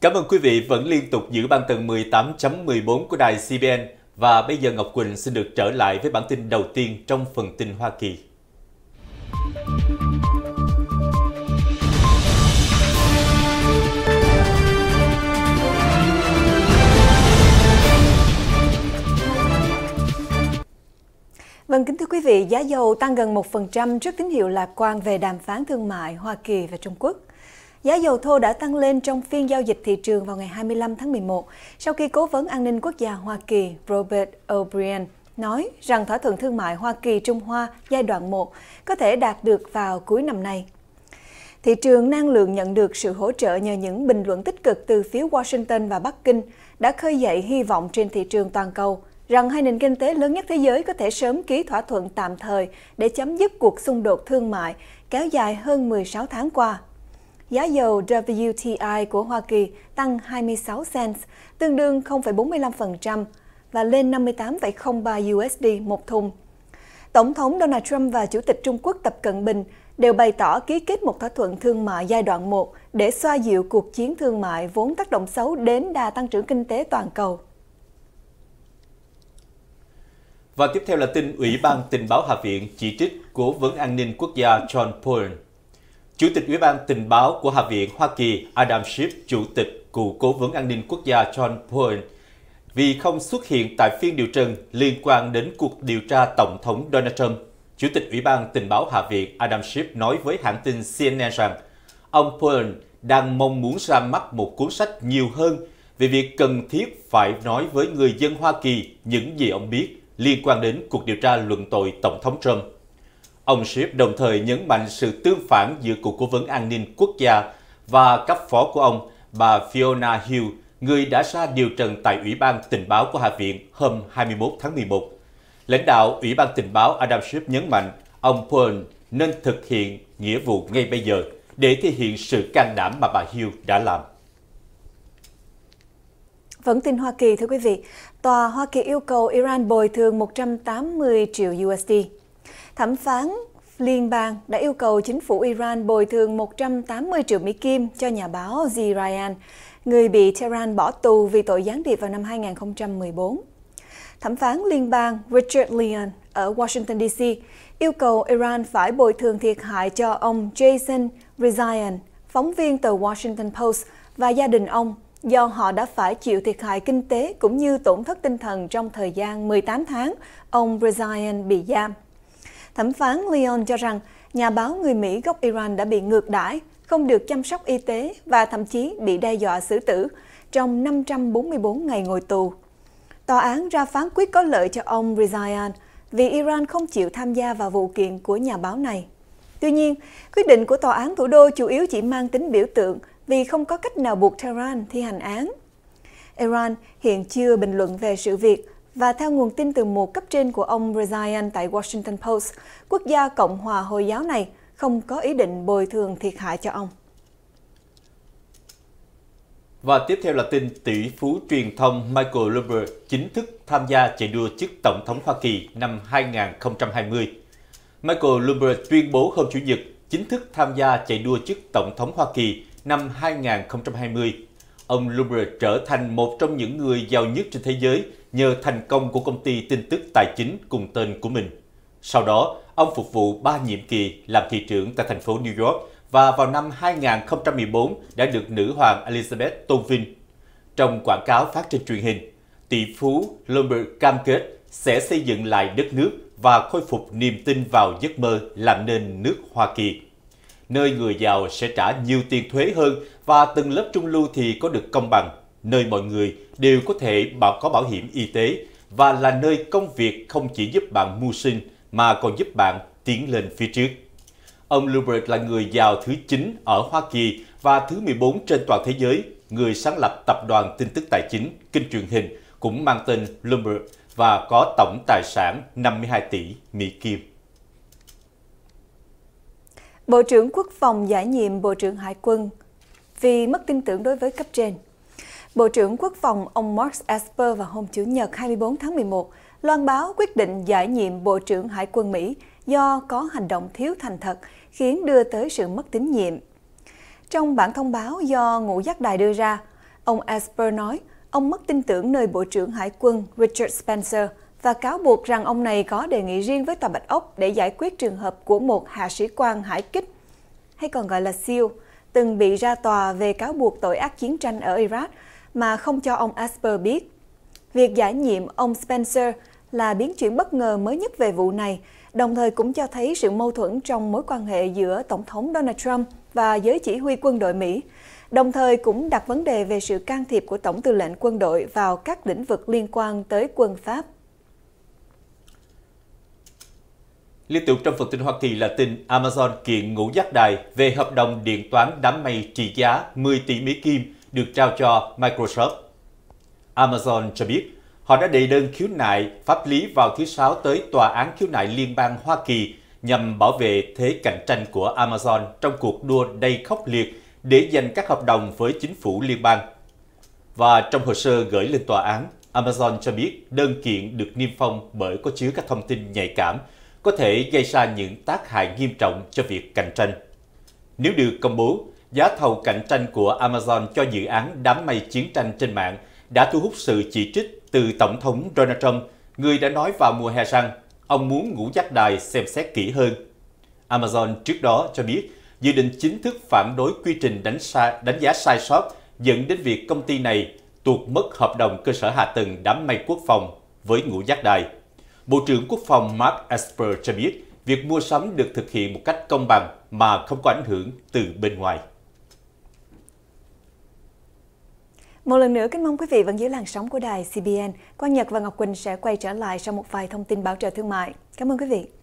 Cảm ơn quý vị vẫn liên tục giữ bản tầng 18.14 của đài CBN và bây giờ Ngọc Quỳnh xin được trở lại với bản tin đầu tiên trong phần tin Hoa Kỳ. Vâng, kính thưa quý vị, giá dầu tăng gần 1% trước tín hiệu lạc quan về đàm phán thương mại Hoa Kỳ và Trung Quốc. Giá dầu thô đã tăng lên trong phiên giao dịch thị trường vào ngày 25 tháng 11 sau khi cố vấn an ninh quốc gia Hoa Kỳ Robert O'Brien nói rằng thỏa thuận thương mại Hoa Kỳ-Trung Hoa giai đoạn 1 có thể đạt được vào cuối năm nay. Thị trường năng lượng nhận được sự hỗ trợ nhờ những bình luận tích cực từ phía Washington và Bắc Kinh đã khơi dậy hy vọng trên thị trường toàn cầu rằng hai nền kinh tế lớn nhất thế giới có thể sớm ký thỏa thuận tạm thời để chấm dứt cuộc xung đột thương mại kéo dài hơn 16 tháng qua giá dầu WTI của Hoa Kỳ tăng 26 cents, tương đương 0,45% và lên 58,03 USD một thùng. Tổng thống Donald Trump và Chủ tịch Trung Quốc Tập Cận Bình đều bày tỏ ký kết một thỏa thuận thương mại giai đoạn 1 để xoa dịu cuộc chiến thương mại vốn tác động xấu đến đa tăng trưởng kinh tế toàn cầu. Và tiếp theo là tin Ủy ban Tình báo Hạ viện chỉ trích Cố vấn an ninh quốc gia John Bolton Chủ tịch Ủy ban Tình báo của Hạ viện Hoa Kỳ Adam Schiff, Chủ tịch Cựu Cố vấn An ninh Quốc gia John Bolton vì không xuất hiện tại phiên điều trần liên quan đến cuộc điều tra Tổng thống Donald Trump. Chủ tịch Ủy ban Tình báo Hạ viện Adam Schiff nói với hãng tin CNN rằng ông Bolton đang mong muốn ra mắt một cuốn sách nhiều hơn về việc cần thiết phải nói với người dân Hoa Kỳ những gì ông biết liên quan đến cuộc điều tra luận tội Tổng thống Trump. Ông Schiff đồng thời nhấn mạnh sự tương phản giữa cuộc cố vấn an ninh quốc gia và cấp phó của ông, bà Fiona Hill, người đã ra điều trần tại Ủy ban Tình báo của Hạ viện hôm 21 tháng 11. Lãnh đạo Ủy ban Tình báo Adam Schiff nhấn mạnh ông Poon nên thực hiện nghĩa vụ ngay bây giờ để thể hiện sự can đảm mà bà Hill đã làm. Vẫn vâng, tin Hoa Kỳ, thưa quý vị. Tòa Hoa Kỳ yêu cầu Iran bồi thường 180 triệu USD Thẩm phán liên bang đã yêu cầu chính phủ Iran bồi thường 180 triệu Mỹ Kim cho nhà báo Zirayan, người bị Tehran bỏ tù vì tội gián điệp vào năm 2014. Thẩm phán liên bang Richard Leon ở Washington D.C. yêu cầu Iran phải bồi thường thiệt hại cho ông Jason Rezaian, phóng viên tờ Washington Post và gia đình ông do họ đã phải chịu thiệt hại kinh tế cũng như tổn thất tinh thần trong thời gian 18 tháng ông Rezaian bị giam. Thẩm phán Leon cho rằng nhà báo người Mỹ gốc Iran đã bị ngược đãi, không được chăm sóc y tế và thậm chí bị đe dọa xử tử trong 544 ngày ngồi tù. Tòa án ra phán quyết có lợi cho ông Rezaian vì Iran không chịu tham gia vào vụ kiện của nhà báo này. Tuy nhiên, quyết định của tòa án thủ đô chủ yếu chỉ mang tính biểu tượng vì không có cách nào buộc Tehran thi hành án. Iran hiện chưa bình luận về sự việc, và theo nguồn tin từ một cấp trên của ông Rezaian tại Washington Post, quốc gia Cộng hòa Hồi giáo này không có ý định bồi thường thiệt hại cho ông. Và tiếp theo là tin tỷ phú truyền thông Michael Bloomberg chính thức tham gia chạy đua chức Tổng thống Hoa Kỳ năm 2020. Michael Bloomberg tuyên bố hôm Chủ nhật chính thức tham gia chạy đua chức Tổng thống Hoa Kỳ năm 2020. Ông Bloomberg trở thành một trong những người giàu nhất trên thế giới nhờ thành công của công ty tin tức tài chính cùng tên của mình. Sau đó, ông phục vụ 3 nhiệm kỳ làm thị trưởng tại thành phố New York và vào năm 2014 đã được nữ hoàng Elizabeth tôn vinh. Trong quảng cáo phát trên truyền hình, tỷ phú Bloomberg cam kết sẽ xây dựng lại đất nước và khôi phục niềm tin vào giấc mơ làm nên nước Hoa Kỳ. Nơi người giàu sẽ trả nhiều tiền thuế hơn và từng lớp trung lưu thì có được công bằng nơi mọi người đều có thể bảo có bảo hiểm y tế và là nơi công việc không chỉ giúp bạn mưu sinh mà còn giúp bạn tiến lên phía trước. Ông Lubert là người giàu thứ 9 ở Hoa Kỳ và thứ 14 trên toàn thế giới, người sáng lập tập đoàn tin tức tài chính, kênh truyền hình cũng mang tên Bloomberg và có tổng tài sản 52 tỷ Mỹ Kim. Bộ trưởng Quốc phòng giải nhiệm Bộ trưởng Hải quân vì mất tin tưởng đối với cấp trên Bộ trưởng Quốc phòng ông Mark Esper vào hôm Chủ nhật 24 tháng 11 loan báo quyết định giải nhiệm Bộ trưởng Hải quân Mỹ do có hành động thiếu thành thật khiến đưa tới sự mất tín nhiệm. Trong bản thông báo do ngũ giác đài đưa ra, ông Esper nói ông mất tin tưởng nơi Bộ trưởng Hải quân Richard Spencer và cáo buộc rằng ông này có đề nghị riêng với Tòa Bạch Ốc để giải quyết trường hợp của một hạ sĩ quan hải kích, hay còn gọi là SEAL, từng bị ra tòa về cáo buộc tội ác chiến tranh ở Iraq mà không cho ông Asper biết. Việc giải nhiệm ông Spencer là biến chuyển bất ngờ mới nhất về vụ này, đồng thời cũng cho thấy sự mâu thuẫn trong mối quan hệ giữa Tổng thống Donald Trump và giới chỉ huy quân đội Mỹ, đồng thời cũng đặt vấn đề về sự can thiệp của Tổng tư lệnh quân đội vào các lĩnh vực liên quan tới quân Pháp. Liên tục trong phần tin Hoa Kỳ là tin Amazon kiện ngũ giác đài về hợp đồng điện toán đám mây trị giá 10 tỷ Mỹ Kim – được trao cho Microsoft. Amazon cho biết họ đã đệ đơn khiếu nại pháp lý vào thứ Sáu tới Tòa án khiếu nại Liên bang Hoa Kỳ nhằm bảo vệ thế cạnh tranh của Amazon trong cuộc đua đầy khốc liệt để giành các hợp đồng với chính phủ liên bang. Và trong hồ sơ gửi lên tòa án, Amazon cho biết đơn kiện được niêm phong bởi có chứa các thông tin nhạy cảm, có thể gây ra những tác hại nghiêm trọng cho việc cạnh tranh. Nếu được công bố, giá thầu cạnh tranh của Amazon cho dự án đám mây chiến tranh trên mạng đã thu hút sự chỉ trích từ Tổng thống Donald Trump, người đã nói vào mùa hè rằng ông muốn ngũ giác đài xem xét kỹ hơn. Amazon trước đó cho biết dự định chính thức phản đối quy trình đánh, xa, đánh giá sai sót dẫn đến việc công ty này tuột mất hợp đồng cơ sở hạ tầng đám mây quốc phòng với ngũ giác đài. Bộ trưởng Quốc phòng Mark Esper cho biết việc mua sắm được thực hiện một cách công bằng mà không có ảnh hưởng từ bên ngoài. Một lần nữa kính mong quý vị vẫn giữ làn sóng của đài CBN. Quang Nhật và Ngọc Quỳnh sẽ quay trở lại sau một vài thông tin bảo trợ thương mại. Cảm ơn quý vị.